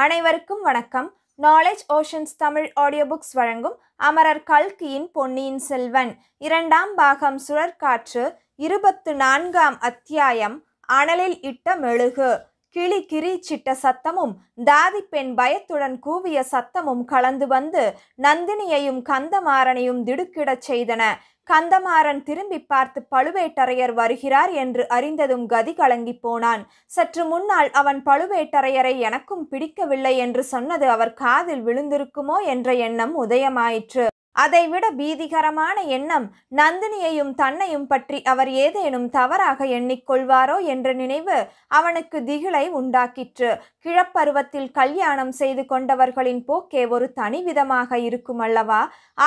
அனைவருக்கும் வணக்கம் Knowledge Oceans Tamil audio books வழங்கும் அமரர் கல்கியின் பொன்னியின் செல்வன் இரண்டாம் பாகம் சுழற்காற்று இருபத்து நான்காம் அத்தியாயம் அனலில் இட்ட மெழுகு கிளி கிரீச்சிட்ட சத்தமும் தாதி பெண் பயத்துடன் கூவிய சத்தமும் கலந்து வந்து நந்தினியையும் கந்தமாறனையும் திடுக்கிடச் செய்தன கந்தமாறன் திரும்பி பார்த்து பழுவேட்டரையர் வருகிறார் என்று அறிந்ததும் கதி கலங்கி போனான் சற்று முன்னால் அவன் பழுவேட்டரையரை எனக்கும் பிடிக்கவில்லை என்று சொன்னது அவர் காதில் விழுந்திருக்குமோ என்ற எண்ணம் உதயமாயிற்று அதைவிட பீதிகரமான எண்ணம் நந்தினியையும் தன்னையும் பற்றி அவர் ஏதேனும் தவறாக எண்ணிக்கொள்வாரோ என்ற நினைவு அவனுக்கு திகிலை உண்டாக்கிற்று கிழப்பருவத்தில் கல்யாணம் செய்து கொண்டவர்களின் போக்கே ஒரு தனிவிதமாக இருக்கும் அல்லவா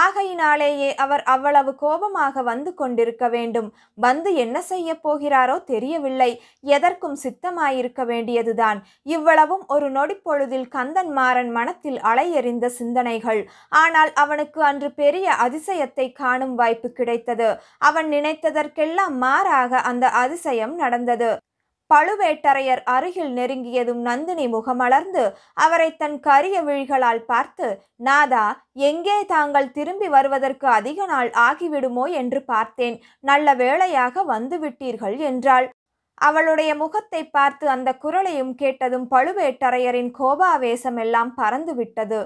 ஆகையினாலேயே அவர் அவ்வளவு கோபமாக வந்து கொண்டிருக்க வேண்டும் வந்து என்ன செய்ய போகிறாரோ தெரியவில்லை எதற்கும் சித்தமாயிருக்க வேண்டியதுதான் இவ்வளவும் ஒரு நொடிப்பொழுதில் கந்தன் மாறன் மனத்தில் அலையெறிந்த சிந்தனைகள் ஆனால் அவனுக்கு அன்று பெரிய அதிசயத்தை காணும் வாய்ப்பு கிடைத்தது அவன் நினைத்ததற்கெல்லாம் மாறாக அந்த அதிசயம் நடந்தது பழுவேட்டரையர் அருகில் நெருங்கியதும் நந்தினி முகமலர்ந்து அவரை தன் கரிய விழிகளால் பார்த்து நாதா எங்கே தாங்கள் திரும்பி வருவதற்கு அதிக நாள் ஆகிவிடுமோ என்று பார்த்தேன் நல்ல வேளையாக வந்துவிட்டீர்கள் என்றாள் அவளுடைய முகத்தை பார்த்து அந்த குரலையும் கேட்டதும் பழுவேட்டரையரின் கோபாவேசம் எல்லாம் பறந்துவிட்டது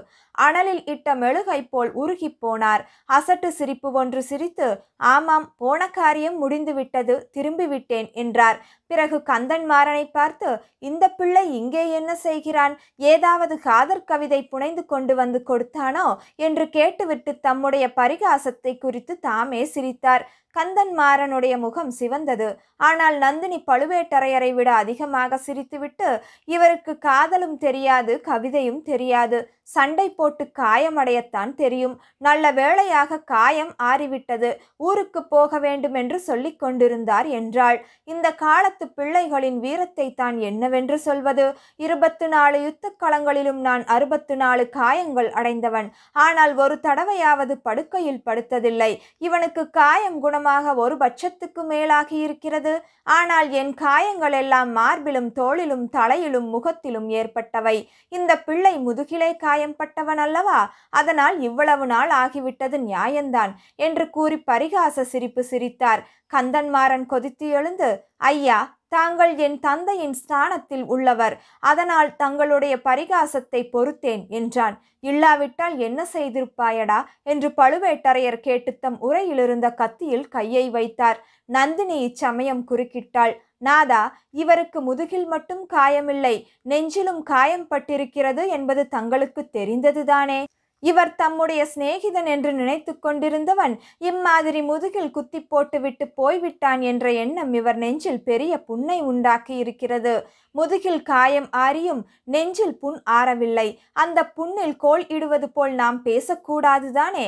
அனலில் இட்ட மெழுகை போல் உருகி போனார் அசட்டு சிரிப்பு ஒன்று சிரித்து ஆமாம் போன காரியம் முடிந்துவிட்டது திரும்பிவிட்டேன் என்றார் பிறகு கந்தன்மாறனை பார்த்து இந்த பிள்ளை இங்கே என்ன செய்கிறான் ஏதாவது காதர் கவிதை புனைந்து கொண்டு வந்து கொடுத்தானோ என்று கேட்டுவிட்டு தம்முடைய பரிகாசத்தை குறித்து தாமே சிரித்தார் கந்தன் மாறனுடைய முகம் சிவந்தது ஆனால் நந்தினி பழுவேட்டரையரை விட அதிகமாக சிரித்துவிட்டு இவருக்கு காதலும் தெரியாது கவிதையும் தெரியாது சண்டை போட்டு காயமடையத்தான் தெரியும் நல்ல வேளையாக காயம் ஆறிவிட்டது ஊருக்கு போக வேண்டும் என்று சொல்லிக் கொண்டிருந்தார் என்றாள் இந்த காலத்து பிள்ளைகளின் வீரத்தை தான் என்னவென்று சொல்வது இருபத்து நாலு யுத்தக்களங்களிலும் நான் அறுபத்து நாலு காயங்கள் அடைந்தவன் ஆனால் ஒரு தடவையாவது படுக்கையில் படுத்ததில்லை இவனுக்கு காயம் குணமாக ஒரு பட்சத்துக்கு மேலாகி இருக்கிறது ஆனால் என் காயங்கள் எல்லாம் மார்பிலும் தோளிலும் தலையிலும் முகத்திலும் ஏற்பட்டவை இந்த பிள்ளை முதுகிலே காய காயம்பட்டவன் அல்லவா அதனால் இவ்வளவு நாள் ஆகிவிட்டது நியாயந்தான் என்று கூறி பரிகாச சிரிப்பு சிரித்தார் கந்தன்மாறன் கொதித்து எழுந்து ஐயா தாங்கள் என் தந்தையின் ஸ்தானத்தில் உள்ளவர் அதனால் தங்களுடைய பரிகாசத்தை பொறுத்தேன் என்றான் இல்லாவிட்டால் என்ன செய்திருப்பாயடா என்று பழுவேட்டரையர் கேட்டு தம் உரையிலிருந்த கத்தியில் கையை வைத்தார் நந்தினி இச்சமயம் குறுக்கிட்டாள் நாதா இவருக்கு முதுகில் மட்டும் காயமில்லை நெஞ்சிலும் காயம் பட்டிருக்கிறது என்பது தங்களுக்கு தெரிந்ததுதானே இவர் தம்முடைய சிநேகிதன் என்று நினைத்து கொண்டிருந்தவன் இம்மாதிரி முதுகில் குத்தி போட்டுவிட்டு போய்விட்டான் என்ற எண்ணம் இவர் நெஞ்சில் பெரிய புண்ணை உண்டாக்கி இருக்கிறது முதுகில் காயம் ஆறியும் நெஞ்சில் புண் ஆறவில்லை அந்த புண்ணில் கோல் இடுவது போல் நாம் பேசக்கூடாதுதானே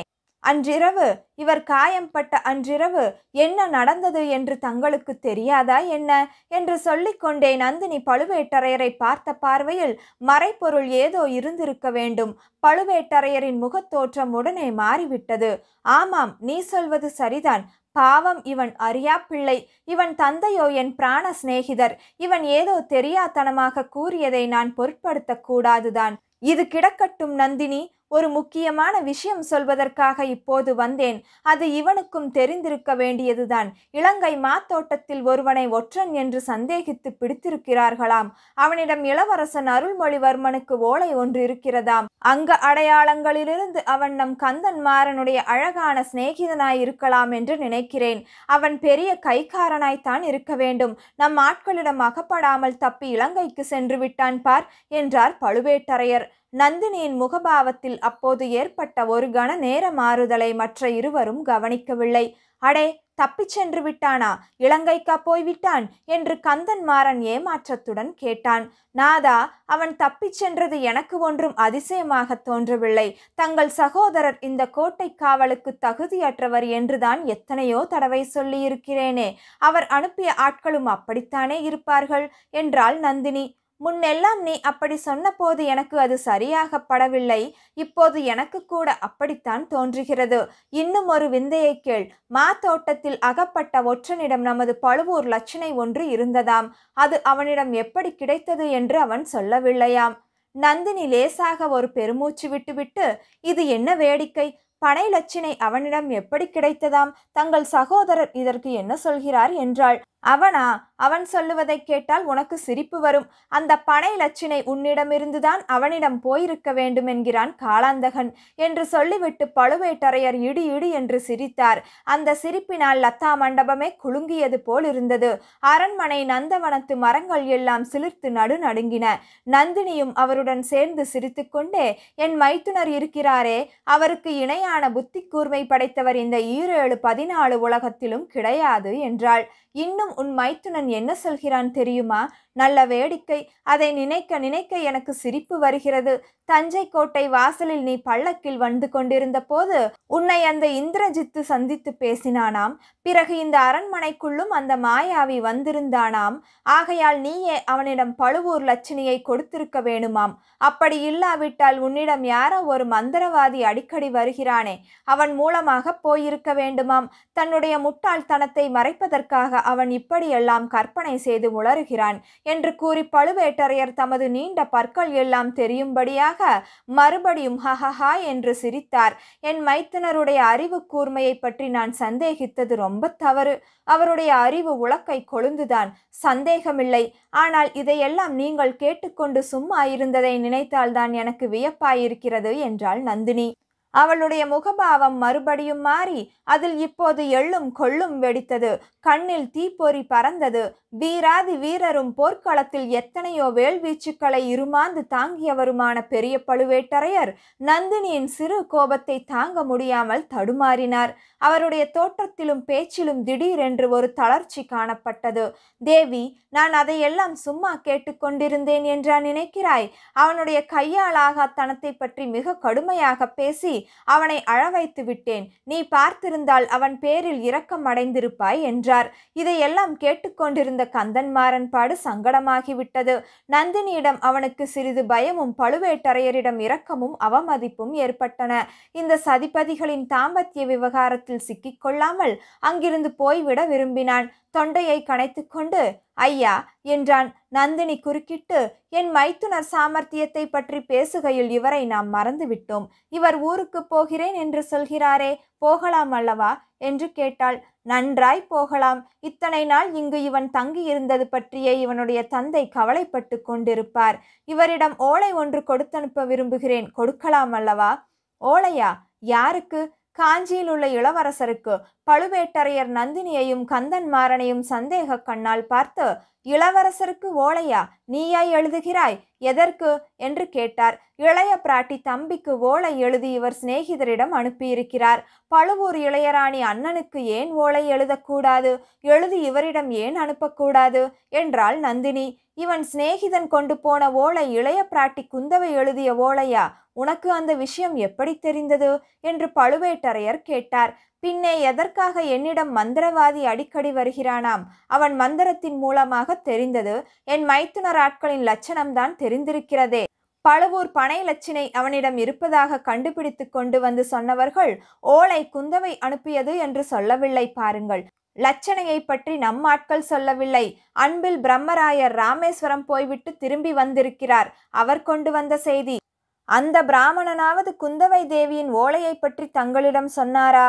அன்றிரவு இவர் காயம்பட்ட அன்றிரவு என்ன நடந்தது என்று தங்களுக்கு தெரியாதா என்ன என்று சொல்லிக்கொண்டே நந்தினி பழுவேட்டரையரை பார்த்த பார்வையில் மறைப்பொருள் ஏதோ இருந்திருக்க வேண்டும் பழுவேட்டரையரின் முகத்தோற்றம் உடனே மாறிவிட்டது ஆமாம் நீ சொல்வது சரிதான் பாவம் இவன் அறியா பிள்ளை இவன் தந்தையோ என் பிராண சிநேகிதர் இவன் ஏதோ தெரியாத்தனமாக கூறியதை நான் பொருட்படுத்தக்கூடாதுதான் இது கிடக்கட்டும் நந்தினி ஒரு முக்கியமான விஷயம் சொல்வதற்காக இப்போது வந்தேன் அது இவனுக்கும் தெரிந்திருக்க வேண்டியதுதான் இலங்கை மாத்தோட்டத்தில் ஒருவனை ஒற்றன் என்று சந்தேகித்து பிடித்திருக்கிறார்களாம் அவனிடம் இளவரசன் அருள்மொழிவர்மனுக்கு ஓலை ஒன்று இருக்கிறதாம் அங்க அடையாளங்களிலிருந்து அவன் நம் கந்தன் மாறனுடைய அழகான சிநேகிதனாய் இருக்கலாம் என்று நினைக்கிறேன் அவன் பெரிய கைக்காரனாய்த்தான் இருக்க வேண்டும் நம் ஆட்களிடம் அகப்படாமல் தப்பி இலங்கைக்கு சென்று விட்டான் பார் என்றார் பழுவேட்டரையர் நந்தினியின் முகபாவத்தில் அப்போது ஏற்பட்ட ஒரு கண நேர மாறுதலை மற்ற இருவரும் கவனிக்கவில்லை அடே தப்பிச் சென்று விட்டானா இலங்கைக்கா போய்விட்டான் என்று கந்தன் மாறன் ஏமாற்றத்துடன் கேட்டான் நாதா அவன் தப்பிச் சென்றது எனக்கு ஒன்றும் அதிசயமாக தோன்றவில்லை தங்கள் சகோதரர் இந்த கோட்டை காவலுக்கு தகுதியற்றவர் என்றுதான் எத்தனையோ தடவை சொல்லியிருக்கிறேனே அவர் அனுப்பிய ஆட்களும் அப்படித்தானே இருப்பார்கள் என்றாள் நந்தினி முன்னெல்லாம் நீ அப்படி சொன்னபோது எனக்கு அது சரியாக படவில்லை இப்போது எனக்கு கூட அப்படித்தான் தோன்றுகிறது இன்னும் ஒரு விந்தையை கேள் மா தோட்டத்தில் அகப்பட்ட ஒற்றனிடம் நமது பழுவூர் லட்சணை ஒன்று இருந்ததாம் அது அவனிடம் எப்படி கிடைத்தது என்று அவன் சொல்லவில்லையாம் நந்தினி லேசாக ஒரு பெருமூச்சு விட்டுவிட்டு இது என்ன வேடிக்கை பனை லட்சினை அவனிடம் எப்படி கிடைத்ததாம் தங்கள் சகோதரர் இதற்கு என்ன சொல்கிறார் என்றாள் அவனா அவன் சொல்லுவதை கேட்டால் உனக்கு சிரிப்பு வரும் அந்த பனை லட்சினை உன்னிடமிருந்துதான் அவனிடம் போயிருக்க வேண்டும் என்கிறான் காளாந்தகன் என்று சொல்லிவிட்டு பழுவேட்டரையர் இடி இடி என்று சிரித்தார் அந்த சிரிப்பினால் லத்தா மண்டபமே குலுங்கியது போல் இருந்தது அரண்மனை நந்தவனத்து மரங்கள் எல்லாம் சிலிர்த்து நடு நடுங்கின நந்தினியும் அவருடன் சேர்ந்து சிரித்துக்கொண்டே என் மைத்துனர் இருக்கிறாரே அவருக்கு இணையான புத்தி கூர்மை படைத்தவர் இந்த ஈரேழு பதினாலு உலகத்திலும் கிடையாது என்றாள் இன்னும் உன் மைத்துனன் என்ன சொல்கிறான் தெரியுமா நல்ல வேடிக்கை அதை நினைக்க நினைக்க எனக்கு சிரிப்பு வருகிறது தஞ்சை கோட்டை வாசலில் நீ பள்ளக்கில் வந்து கொண்டிருந்த போது உன்னை அந்த இந்திரஜித்து சந்தித்து பேசினானாம் பிறகு இந்த அரண்மனைக்குள்ளும் அந்த மாயாவி வந்திருந்தானாம் ஆகையால் நீயே அவனிடம் பழுவூர் லட்சணியை கொடுத்திருக்க வேணுமாம் அப்படி இல்லாவிட்டால் உன்னிடம் யாரோ ஒரு மந்திரவாதி அடிக்கடி வருகிறானே அவன் மூலமாக போயிருக்க வேண்டுமாம் தன்னுடைய முட்டாள்தனத்தை மறைப்பதற்காக அவன் இப்படியெல்லாம் கற்பனை செய்து உளறுகிறான் என்று கூறி பழுவேட்டரையர் தமது நீண்ட பற்கள் எல்லாம் தெரியும்படியாக மறுபடியும் ஹஹஹா என்று சிரித்தார் என் மைத்தனருடைய அறிவு கூர்மையை பற்றி நான் சந்தேகித்தது ரொம்ப தவறு அவருடைய அறிவு உலக்கை கொழுந்துதான் சந்தேகமில்லை ஆனால் இதையெல்லாம் நீங்கள் கேட்டுக்கொண்டு சும்மா இருந்ததை நினைத்தால்தான் எனக்கு வியப்பாயிருக்கிறது என்றாள் நந்தினி அவளுடைய முகபாவம் மறுபடியும் மாறி அதில் இப்போது எள்ளும் கொள்ளும் வெடித்தது கண்ணில் தீப்பொறி பறந்தது வீராதி வீரரும் போர்க்களத்தில் எத்தனையோ வேள்வீச்சுக்களை இருமாந்து தாங்கியவருமான பெரிய பழுவேட்டரையர் நந்தினியின் சிறு கோபத்தை தாங்க முடியாமல் தடுமாறினார் அவருடைய தோற்றத்திலும் பேச்சிலும் திடீரென்று ஒரு தளர்ச்சி காணப்பட்டது தேவி நான் அதையெல்லாம் சும்மா கேட்டுக்கொண்டிருந்தேன் என்றா நினைக்கிறாய் அவனுடைய கையாளாக பற்றி மிக கடுமையாக பேசி அவனை அழவைத்து விட்டேன் நீ பார்த்திருந்தால் அவன் பேரில் இரக்கம் அடைந்திருப்பாய் என்றார் இதையெல்லாம் கேட்டுக்கொண்டிருந்த கந்தன்மாறன் பாடு சங்கடமாகிவிட்டது நந்தினியிடம் அவனுக்கு சிறிது பயமும் பழுவேட்டரையரிடம் இரக்கமும் அவமதிப்பும் ஏற்பட்டன இந்த சதிபதிகளின் தாம்பத்திய விவகாரத்தில் சிக்கிக்கொள்ளாமல் அங்கிருந்து போய்விட விரும்பினான் தொண்டையை கணைத்துக்கொண்டு ஐயா என்றான் நந்தினி குறுக்கிட்டு என் மைத்துனர் சாமர்த்தியத்தை பற்றி பேசுகையில் இவரை நாம் மறந்துவிட்டோம் இவர் ஊருக்கு போகிறேன் என்று சொல்கிறாரே போகலாம் அல்லவா என்று கேட்டாள் நன்றாய் போகலாம் இத்தனை நாள் இங்கு இவன் தங்கி இருந்தது பற்றியே இவனுடைய தந்தை கவலைப்பட்டு கொண்டிருப்பார் இவரிடம் ஓலை ஒன்று கொடுத்தனுப்ப விரும்புகிறேன் கொடுக்கலாம் அல்லவா ஓலையா யாருக்கு காஞ்சியில் உள்ள இளவரசருக்கு பழுவேட்டரையர் நந்தினியையும் கந்தன் மாறனையும் சந்தேக கண்ணால் பார்த்து இளவரசருக்கு ஓலையா நீயாய் எழுதுகிறாய் எதற்கு என்று கேட்டார் இளைய பிராட்டி தம்பிக்கு ஓலை எழுதி இவர் சிநேகிதரிடம் அனுப்பியிருக்கிறார் பழுவூர் இளையராணி அண்ணனுக்கு ஏன் ஓலை எழுதக்கூடாது எழுதி இவரிடம் ஏன் அனுப்பக்கூடாது என்றாள் நந்தினி இவன் சிநேகிதன் கொண்டு போன ஓலை இளைய பிராட்டி குந்தவை எழுதிய ஓலையா உனக்கு அந்த விஷயம் எப்படி தெரிந்தது என்று பழுவேட்டரையர் கேட்டார் பின்னே எதற்காக என்னிடம் மந்திரவாதி அடிக்கடி வருகிறானாம் அவன் மந்திரத்தின் மூலமாக தெரிந்தது என் மைத்துனர் ஆட்களின் லட்சணம்தான் தெரிந்திருக்கிறதே பழுவூர் பனை லட்சினை அவனிடம் இருப்பதாக கண்டுபிடித்து கொண்டு வந்து சொன்னவர்கள் ஓலை குந்தவை அனுப்பியது என்று சொல்லவில்லை பாருங்கள் லட்சணையை பற்றி நம் ஆட்கள் சொல்லவில்லை அன்பில் பிரம்மராயர் ராமேஸ்வரம் போய்விட்டு திரும்பி வந்திருக்கிறார் அவர் கொண்டு வந்த செய்தி அந்த பிராமணனாவது குந்தவை தேவியின் ஓலையை பற்றி தங்களிடம் சொன்னாரா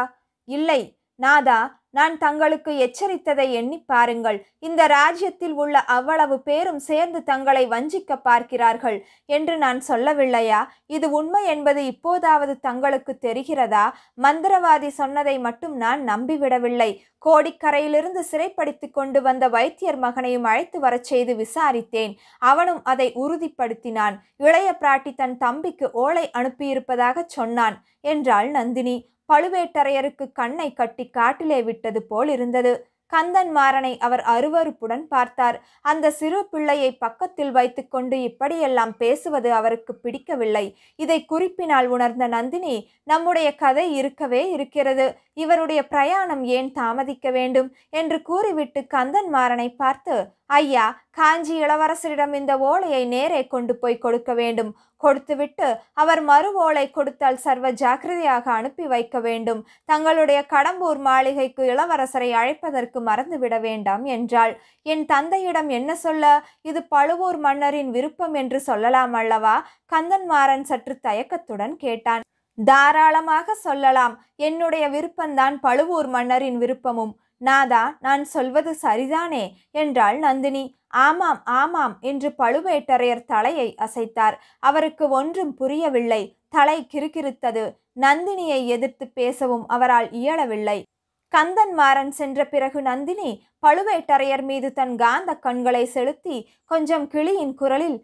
இல்லை நாதா நான் தங்களுக்கு எச்சரித்ததை எண்ணி பாருங்கள் இந்த ராஜ்யத்தில் உள்ள அவ்வளவு பேரும் சேர்ந்து தங்களை வஞ்சிக்க பார்க்கிறார்கள் என்று நான் சொல்லவில்லையா இது உண்மை என்பது இப்போதாவது தங்களுக்கு தெரிகிறதா மந்திரவாதி சொன்னதை மட்டும் நான் நம்பிவிடவில்லை கோடிக்கரையிலிருந்து சிறைப்படுத்தி கொண்டு வந்த வைத்தியர் மகனையும் அழைத்து வரச் செய்து விசாரித்தேன் அவனும் அதை உறுதிப்படுத்தினான் இளைய பிராட்டி தன் தம்பிக்கு ஓலை அனுப்பியிருப்பதாக சொன்னான் என்றாள் நந்தினி பழுவேட்டரையருக்கு கண்ணை கட்டி காட்டிலே விட்டது போல் இருந்தது கந்தன் மாறனை அவர் அருவறுப்புடன் பார்த்தார் அந்த சிறு பிள்ளையை பக்கத்தில் வைத்துக்கொண்டு இப்படியெல்லாம் பேசுவது அவருக்கு பிடிக்கவில்லை இதை குறிப்பினால் உணர்ந்த நந்தினி நம்முடைய கதை இருக்கவே இருக்கிறது இவருடைய பிரயாணம் ஏன் தாமதிக்க வேண்டும் என்று கூறிவிட்டு கந்தன் மாறனை பார்த்து ஐயா காஞ்சி இளவரசரிடம் இந்த ஓலையை நேரே கொண்டு போய் கொடுக்க வேண்டும் கொடுத்துவிட்டு அவர் மறு ஓலை கொடுத்தால் சர்வ ஜாக்கிரதையாக அனுப்பி வைக்க வேண்டும் தங்களுடைய கடம்பூர் மாளிகைக்கு இளவரசரை அழைப்பதற்கு மறந்துவிட வேண்டாம் என்றாள் என் தந்தையிடம் என்ன சொல்ல இது பழுவூர் மன்னரின் விருப்பம் என்று சொல்லலாம் அல்லவா கந்தன்மாறன் சற்று தயக்கத்துடன் கேட்டான் தாராளமாக சொல்லலாம் என்னுடைய விருப்பம்தான் பழுவூர் மன்னரின் விருப்பமும் நாதா நான் சொல்வது சரிதானே என்றாள் நந்தினி ஆமாம் ஆமாம் என்று பழுவேட்டரையர் தலையை அசைத்தார் அவருக்கு ஒன்றும் புரியவில்லை தலை கிறுக்கிறுத்தது நந்தினியை எதிர்த்து பேசவும் அவரால் இயலவில்லை கந்தன்மாறன் சென்ற பிறகு நந்தினி பழுவேட்டரையர் மீது தன் காந்த கண்களை செலுத்தி கொஞ்சம் கிளியின் குரலில்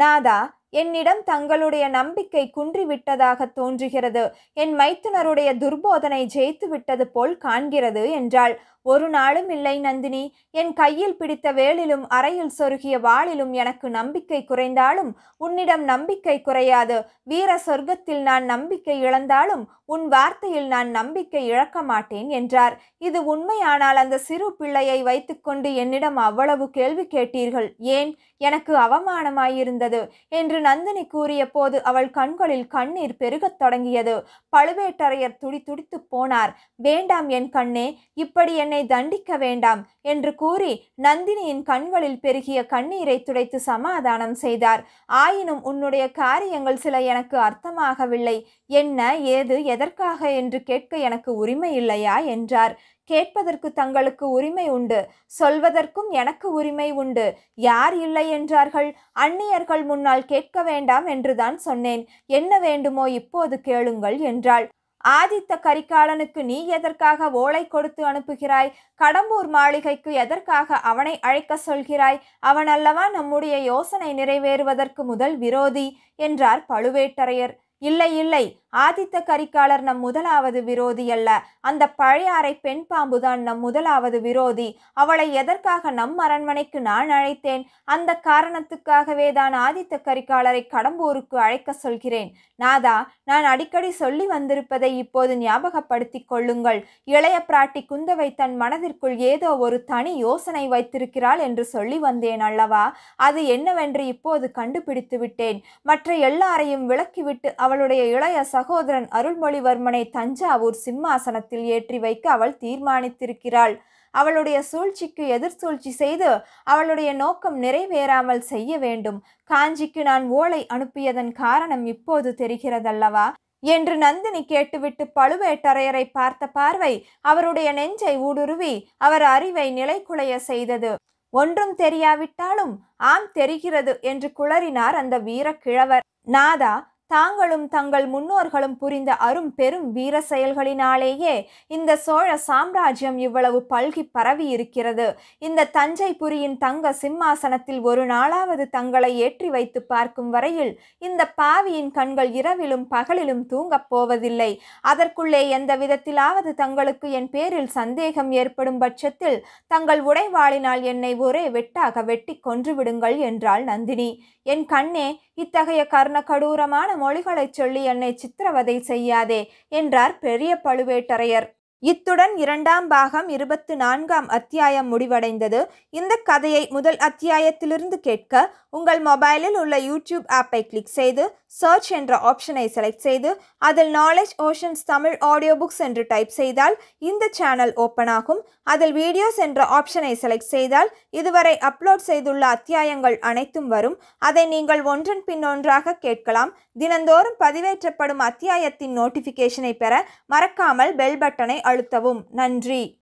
நாதா என்னிடம் தங்களுடைய நம்பிக்கை குன்றிவிட்டதாக தோன்றுகிறது என் மைத்துனருடைய துர்போதனை ஜெயித்து விட்டது போல் காண்கிறது என்றாள் ஒரு நாளும் இல்லை நந்தினி என் கையில் பிடித்த வேலிலும் அறையில் சொருகிய வாளிலும் எனக்கு நம்பிக்கை குறைந்தாலும் உன்னிடம் நம்பிக்கை குறையாது வீர சொர்க்கத்தில் நான் நம்பிக்கை இழந்தாலும் உன் வார்த்தையில் நான் நம்பிக்கை இழக்க மாட்டேன் என்றார் இது உண்மையானால் அந்த சிறு பிள்ளையை வைத்துக்கொண்டு என்னிடம் அவ்வளவு கேள்வி கேட்டீர்கள் ஏன் எனக்கு அவமானமாயிருந்தது என்று நந்தினி கூறிய போது அவள் கண்களில் கண்ணீர் பெருகத் தொடங்கியது பழுவேட்டரையர் துடி துடித்து போனார் வேண்டாம் என் கண்ணே இப்படி என்னை என்னை தண்டிக்க வேண்டாம் என்று கூறி நந்தினியின் கண்களில் பெருகிய கண்ணீரை துடைத்து சமாதானம் செய்தார் ஆயினும் உன்னுடைய காரியங்கள் சில எனக்கு அர்த்தமாகவில்லை என்ன ஏது எதற்காக என்று கேட்க எனக்கு உரிமை இல்லையா என்றார் கேட்பதற்கு தங்களுக்கு உரிமை உண்டு சொல்வதற்கும் எனக்கு உரிமை உண்டு யார் இல்லை என்றார்கள் அந்நியர்கள் முன்னால் கேட்க வேண்டாம் என்றுதான் சொன்னேன் என்ன வேண்டுமோ இப்போது கேளுங்கள் என்றாள் ஆதித்த கரிகாலனுக்கு நீ எதற்காக ஓலை கொடுத்து அனுப்புகிறாய் கடம்பூர் மாளிகைக்கு எதற்காக அவனை அழைக்க சொல்கிறாய் அவன் அல்லவா நம்முடைய யோசனை நிறைவேறுவதற்கு முதல் விரோதி என்றார் பழுவேட்டரையர் இல்லை இல்லை ஆதித்த கரிகாலர் நம் முதலாவது விரோதி அல்ல அந்த பழையாறை பெண் பாம்புதான் நம் முதலாவது விரோதி அவளை எதற்காக நம் அரண்மனைக்கு நான் அழைத்தேன் அந்த காரணத்துக்காகவே தான் ஆதித்த கரிகாலரை கடம்பூருக்கு அழைக்க சொல்கிறேன் நாதா நான் அடிக்கடி சொல்லி வந்திருப்பதை இப்போது ஞாபகப்படுத்தி கொள்ளுங்கள் இளைய பிராட்டி குந்தவை தன் மனதிற்குள் ஏதோ ஒரு தனி யோசனை வைத்திருக்கிறாள் என்று சொல்லி வந்தேன் அல்லவா அது என்னவென்று இப்போது கண்டுபிடித்து விட்டேன் மற்ற எல்லாரையும் விளக்கிவிட்டு அவளுடைய இளைய சகோதரன் அருள்மொழிவர்மனை தஞ்சாவூர் சிம்மாசனத்தில் ஏற்றி வைக்க அவள் தீர்மானித்திருக்கிறாள் அவளுடைய சூழ்ச்சிக்கு எதிர் சூழ்ச்சி செய்து அவளுடைய நோக்கம் நிறைவேறாமல் செய்ய வேண்டும் காஞ்சிக்கு நான் ஓலை அனுப்பியதன் காரணம் இப்போது தெரிகிறதல்லவா என்று நந்தினி கேட்டுவிட்டு பழுவேட்டரையரை பார்த்த பார்வை அவருடைய நெஞ்சை ஊடுருவி அவர் அறிவை நிலைக்குலைய செய்தது ஒன்றும் தெரியாவிட்டாலும் ஆம் தெரிகிறது என்று குளறினார் அந்த வீர கிழவர் நாதா தாங்களும் தங்கள் முன்னோர்களும் புரிந்த அரும் பெரும் வீர செயல்களினாலேயே இந்த சோழ சாம்ராஜ்யம் இவ்வளவு பல்கி பரவி இருக்கிறது இந்த தஞ்சைபுரியின் தங்க சிம்மாசனத்தில் ஒரு நாளாவது தங்களை ஏற்றி வைத்து பார்க்கும் வரையில் இந்த பாவியின் கண்கள் இரவிலும் பகலிலும் தூங்கப் போவதில்லை அதற்குள்ளே எந்த விதத்திலாவது தங்களுக்கு என் பேரில் சந்தேகம் ஏற்படும் பட்சத்தில் தங்கள் உடைவாளினால் என்னை ஒரே வெட்டாக வெட்டி கொன்றுவிடுங்கள் என்றாள் நந்தினி என் கண்ணே இத்தகைய கர்ண கடூரமான மொழிகளைச் சொல்லி என்னை சித்திரவதை செய்யாதே என்றார் பெரிய பழுவேட்டரையர் இத்துடன் இரண்டாம் பாகம் இருபத்து நான்காம் அத்தியாயம் முடிவடைந்தது இந்த கதையை முதல் அத்தியாயத்திலிருந்து கேட்க உங்கள் மொபைலில் உள்ள யூடியூப் ஆப்பை கிளிக் செய்து சர்ச் என்ற ஆப்ஷனை செலக்ட் செய்து அதில் Knowledge Oceans Tamil audio books என்று டைப் செய்தால் இந்த சேனல் ஓப்பன் ஆகும் அதில் வீடியோஸ் என்ற ஆப்ஷனை செலக்ட் செய்தால் இதுவரை அப்லோட் செய்துள்ள அத்தியாயங்கள் அனைத்தும் வரும் அதை நீங்கள் ஒன்றன் பின் ஒன்றாக கேட்கலாம் தினந்தோறும் பதிவேற்றப்படும் அத்தியாயத்தின் நோட்டிஃபிகேஷனை பெற மறக்காமல் பெல் பட்டனை அழுத்தவும் நன்றி